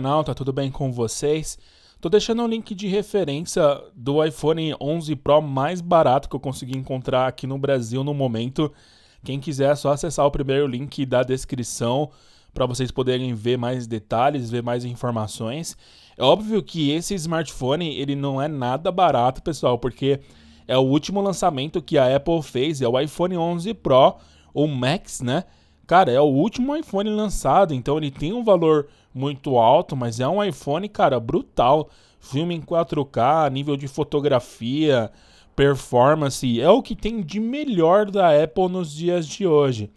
canal, tá tudo bem com vocês? Tô deixando um link de referência do iPhone 11 Pro mais barato que eu consegui encontrar aqui no Brasil no momento. Quem quiser é só acessar o primeiro link da descrição para vocês poderem ver mais detalhes, ver mais informações. É óbvio que esse smartphone ele não é nada barato, pessoal, porque é o último lançamento que a Apple fez, é o iPhone 11 Pro, ou Max, né? Cara, é o último iPhone lançado, então ele tem um valor muito alto, mas é um iPhone, cara, brutal. Filme em 4K, nível de fotografia, performance, é o que tem de melhor da Apple nos dias de hoje.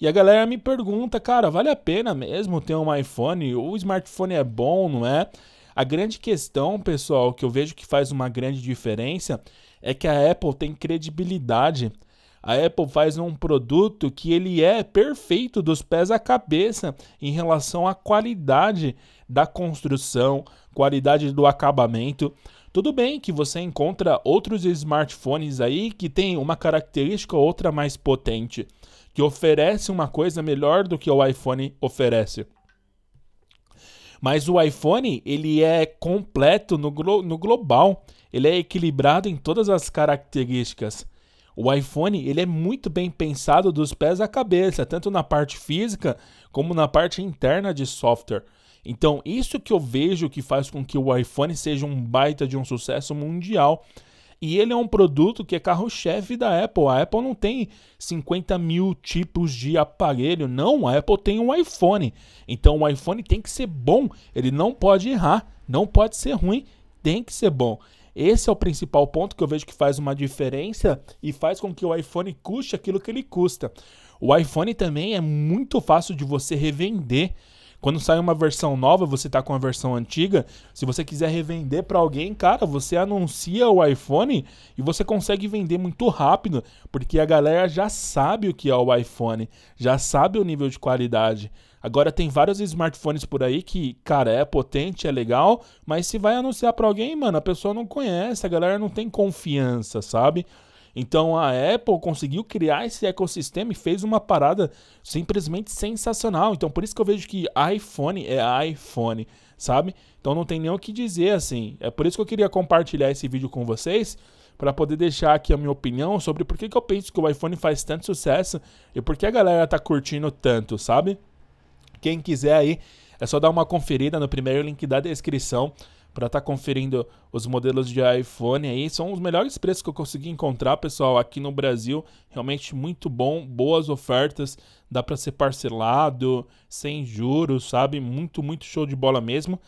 E a galera me pergunta, cara, vale a pena mesmo ter um iPhone? O smartphone é bom, não é? A grande questão, pessoal, que eu vejo que faz uma grande diferença é que a Apple tem credibilidade a Apple faz um produto que ele é perfeito dos pés à cabeça em relação à qualidade da construção, qualidade do acabamento. Tudo bem que você encontra outros smartphones aí que tem uma característica ou outra mais potente, que oferece uma coisa melhor do que o iPhone oferece. Mas o iPhone, ele é completo no, glo no global, ele é equilibrado em todas as características. O iPhone ele é muito bem pensado dos pés à cabeça, tanto na parte física como na parte interna de software. Então, isso que eu vejo que faz com que o iPhone seja um baita de um sucesso mundial. E ele é um produto que é carro-chefe da Apple. A Apple não tem 50 mil tipos de aparelho, não. A Apple tem um iPhone. Então o iPhone tem que ser bom. Ele não pode errar, não pode ser ruim, tem que ser bom. Esse é o principal ponto que eu vejo que faz uma diferença e faz com que o iPhone custe aquilo que ele custa. O iPhone também é muito fácil de você revender. Quando sai uma versão nova, você tá com a versão antiga, se você quiser revender para alguém, cara, você anuncia o iPhone e você consegue vender muito rápido, porque a galera já sabe o que é o iPhone, já sabe o nível de qualidade. Agora tem vários smartphones por aí que, cara, é potente, é legal, mas se vai anunciar para alguém, mano, a pessoa não conhece, a galera não tem confiança, sabe? Então a Apple conseguiu criar esse ecossistema e fez uma parada simplesmente sensacional. Então por isso que eu vejo que iPhone é iPhone, sabe? Então não tem nem o que dizer assim. É por isso que eu queria compartilhar esse vídeo com vocês para poder deixar aqui a minha opinião sobre por que, que eu penso que o iPhone faz tanto sucesso e por que a galera tá curtindo tanto, sabe? Quem quiser aí é só dar uma conferida no primeiro link da descrição para estar tá conferindo os modelos de iPhone aí. São os melhores preços que eu consegui encontrar, pessoal, aqui no Brasil. Realmente muito bom, boas ofertas. Dá para ser parcelado, sem juros, sabe? Muito, muito show de bola mesmo.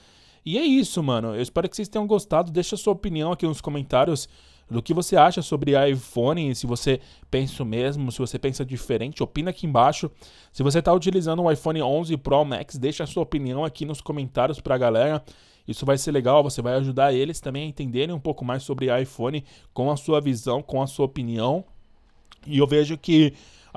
E é isso, mano. Eu espero que vocês tenham gostado. Deixa a sua opinião aqui nos comentários do que você acha sobre iPhone, se você pensa o mesmo, se você pensa diferente, opina aqui embaixo. Se você está utilizando o um iPhone 11 Pro Max, deixa a sua opinião aqui nos comentários para a galera. Isso vai ser legal, você vai ajudar eles também a entenderem um pouco mais sobre iPhone com a sua visão, com a sua opinião. E eu vejo que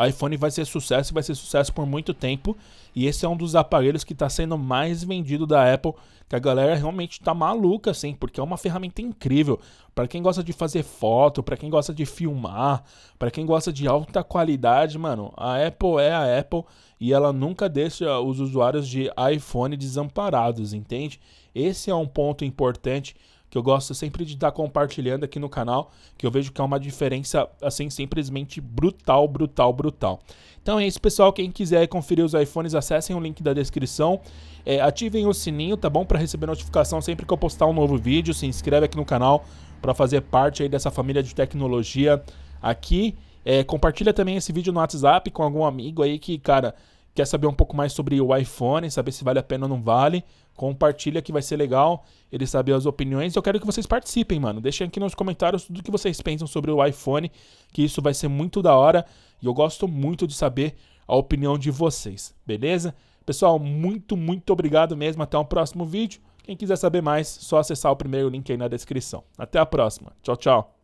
iPhone vai ser sucesso e vai ser sucesso por muito tempo. E esse é um dos aparelhos que está sendo mais vendido da Apple, que a galera realmente está maluca, assim, porque é uma ferramenta incrível. Para quem gosta de fazer foto, para quem gosta de filmar, para quem gosta de alta qualidade, mano, a Apple é a Apple e ela nunca deixa os usuários de iPhone desamparados, entende? Esse é um ponto importante que eu gosto sempre de estar tá compartilhando aqui no canal, que eu vejo que é uma diferença, assim, simplesmente brutal, brutal, brutal. Então é isso, pessoal. Quem quiser conferir os iPhones, acessem o link da descrição. É, ativem o sininho, tá bom? Para receber notificação sempre que eu postar um novo vídeo. Se inscreve aqui no canal para fazer parte aí dessa família de tecnologia aqui. É, compartilha também esse vídeo no WhatsApp com algum amigo aí que, cara Quer saber um pouco mais sobre o iPhone, saber se vale a pena ou não vale? Compartilha que vai ser legal ele saber as opiniões. Eu quero que vocês participem, mano. Deixem aqui nos comentários tudo que vocês pensam sobre o iPhone, que isso vai ser muito da hora e eu gosto muito de saber a opinião de vocês, beleza? Pessoal, muito, muito obrigado mesmo. Até o um próximo vídeo. Quem quiser saber mais, só acessar o primeiro link aí na descrição. Até a próxima. Tchau, tchau.